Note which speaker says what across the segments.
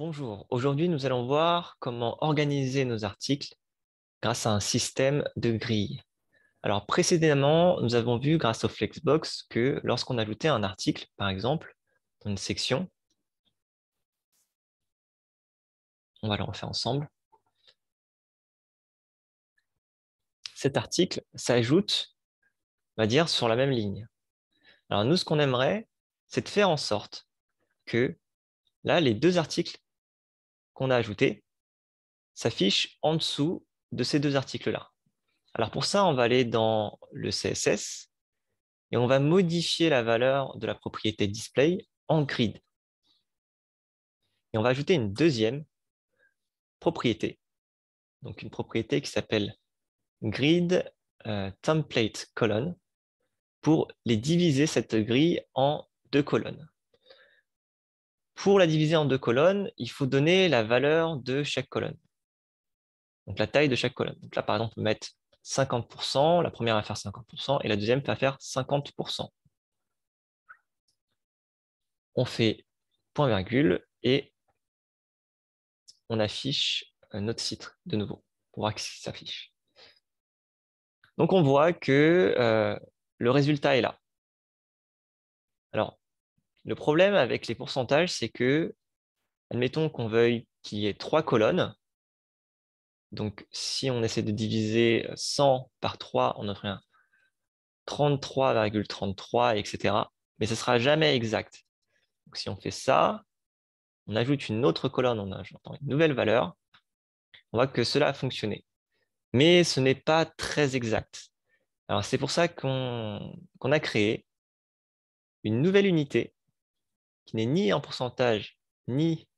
Speaker 1: Bonjour, aujourd'hui nous allons voir comment organiser nos articles grâce à un système de grille. Alors précédemment, nous avons vu grâce au Flexbox que lorsqu'on ajoutait un article, par exemple, dans une section, on va le refaire ensemble, cet article s'ajoute, on va dire, sur la même ligne. Alors nous, ce qu'on aimerait, c'est de faire en sorte que là, les deux articles a ajouté s'affiche en dessous de ces deux articles-là. Alors pour ça, on va aller dans le CSS et on va modifier la valeur de la propriété display en grid. Et on va ajouter une deuxième propriété, donc une propriété qui s'appelle grid euh, template colonne pour les diviser cette grille en deux colonnes pour la diviser en deux colonnes, il faut donner la valeur de chaque colonne. Donc la taille de chaque colonne. Donc là, par exemple, on peut mettre 50%, la première va faire 50% et la deuxième va faire 50%. On fait point virgule et on affiche notre site de nouveau pour voir ce s'affiche. Donc on voit que euh, le résultat est là. Alors, le problème avec les pourcentages, c'est que, admettons qu'on veuille qu'il y ait trois colonnes. Donc, si on essaie de diviser 100 par 3, on obtient 33,33, etc. Mais ce ne sera jamais exact. Donc, si on fait ça, on ajoute une autre colonne, on ajoute une nouvelle valeur, on voit que cela a fonctionné. Mais ce n'est pas très exact. Alors, c'est pour ça qu'on a créé une nouvelle unité qui n'est ni un pourcentage ni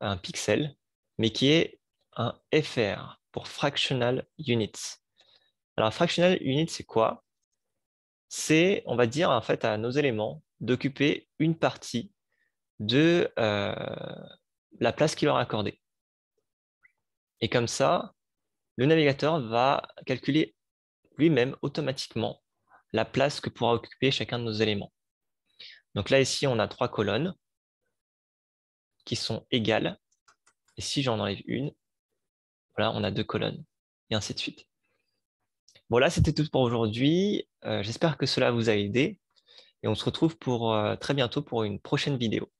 Speaker 1: un pixel, mais qui est un FR pour fractional units. Alors, fractional unit, c'est quoi C'est, on va dire, en fait, à nos éléments d'occuper une partie de euh, la place qui leur est accordée. Et comme ça, le navigateur va calculer lui-même automatiquement la place que pourra occuper chacun de nos éléments. Donc là, ici, on a trois colonnes qui sont égales. Et si j'en enlève une, voilà, on a deux colonnes, et ainsi de suite. Voilà, c'était tout pour aujourd'hui. Euh, j'espère que cela vous a aidé. Et on se retrouve pour, euh, très bientôt pour une prochaine vidéo.